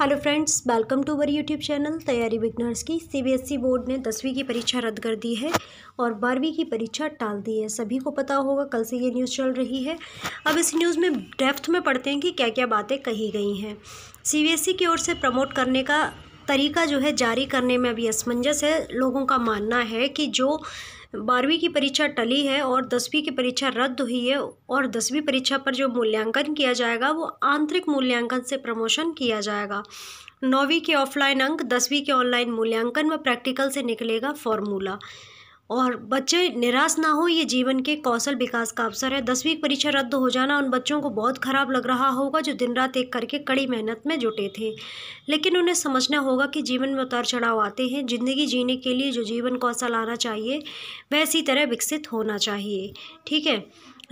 hello friends welcome to our YouTube channel तैयारी विग्नर्स की सीबीएसई बोर्ड e ने दसवीं की परीक्षा रद्द कर दी है और बारहवीं की परीक्षा टाल दी है सभी को पता होगा कल से ये न्यूज़ चल रही है अब इस न्यूज़ में डेप्थ में पढ़ते हैं कि क्या क्या बातें कही गई हैं सीबीएसई e की ओर से प्रमोट करने का तरीका जो है जारी करने में अभी असमंजस है लोगों का मानना है कि जो बारहवीं की परीक्षा टली है और दसवीं की परीक्षा रद्द हुई है और दसवीं परीक्षा पर जो मूल्यांकन किया जाएगा वो आंतरिक मूल्यांकन से प्रमोशन किया जाएगा नौवीं के ऑफलाइन अंक दसवीं के ऑनलाइन मूल्यांकन व प्रैक्टिकल से निकलेगा फॉर्मूला और बच्चे निराश ना हो ये जीवन के कौशल विकास का अवसर है दसवीं परीक्षा रद्द हो जाना उन बच्चों को बहुत ख़राब लग रहा होगा जो दिन रात एक करके कड़ी मेहनत में जुटे थे लेकिन उन्हें समझना होगा कि जीवन में उतार चढ़ाव आते हैं ज़िंदगी जीने के लिए जो जीवन कौशल आना चाहिए वह इसी तरह विकसित होना चाहिए ठीक है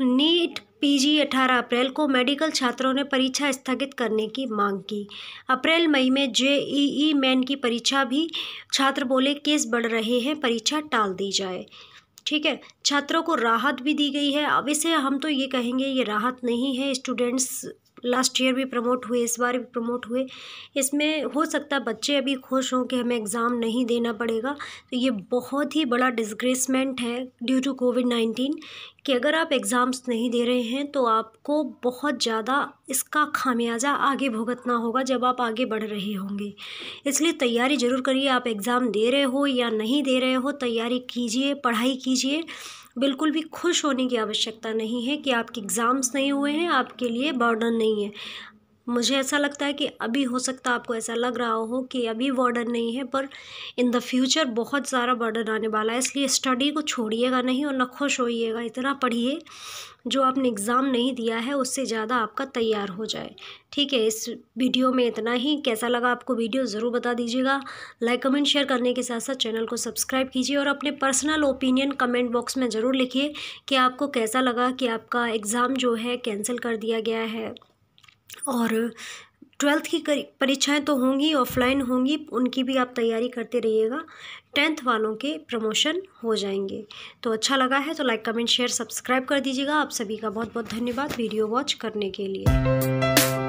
नीट पीजी 18 अप्रैल को मेडिकल छात्रों ने परीक्षा स्थगित करने की मांग की अप्रैल मई में जेईई मैन की परीक्षा भी छात्र बोले केस बढ़ रहे हैं परीक्षा टाल दी जाए ठीक है छात्रों को राहत भी दी गई है अब इसे हम तो ये कहेंगे ये राहत नहीं है स्टूडेंट्स लास्ट ईयर भी प्रमोट हुए इस बार भी प्रमोट हुए इसमें हो सकता है बच्चे अभी खुश हों कि हमें एग्ज़ाम नहीं देना पड़ेगा तो ये बहुत ही बड़ा डिसग्रेसमेंट है ड्यू टू कोविड नाइन्टीन कि अगर आप एग्ज़ाम्स नहीं दे रहे हैं तो आपको बहुत ज़्यादा इसका खामियाजा आगे भुगतना होगा जब आप आगे बढ़ रहे होंगे इसलिए तैयारी ज़रूर करिए आप एग्ज़ाम दे रहे हो या नहीं दे रहे हो तैयारी कीजिए पढ़ाई कीजिए बिल्कुल भी खुश होने की आवश्यकता नहीं है कि आपके एग्ज़ाम्स नहीं हुए हैं आपके लिए बर्डन नहीं है मुझे ऐसा लगता है कि अभी हो सकता है आपको ऐसा लग रहा हो कि अभी बॉर्डर नहीं है पर इन द फ्यूचर बहुत सारा बॉर्डर आने वाला है इसलिए स्टडी को छोड़िएगा नहीं और ना खुश होइएगा इतना पढ़िए जो आपने एग्ज़ाम नहीं दिया है उससे ज़्यादा आपका तैयार हो जाए ठीक है इस वीडियो में इतना ही कैसा लगा आपको वीडियो ज़रूर बता दीजिएगा लाइक कमेंट शेयर करने के साथ साथ चैनल को सब्सक्राइब कीजिए और अपने पर्सनल ओपिनियन कमेंट बॉक्स में ज़रूर लिखिए कि आपको कैसा लगा कि आपका एग्ज़ाम जो है कैंसिल कर दिया गया है और ट्वेल्थ की परीक्षाएं तो होंगी ऑफलाइन होंगी उनकी भी आप तैयारी करते रहिएगा टेंथ वालों के प्रमोशन हो जाएंगे तो अच्छा लगा है तो लाइक कमेंट शेयर सब्सक्राइब कर दीजिएगा आप सभी का बहुत बहुत धन्यवाद वीडियो वॉच करने के लिए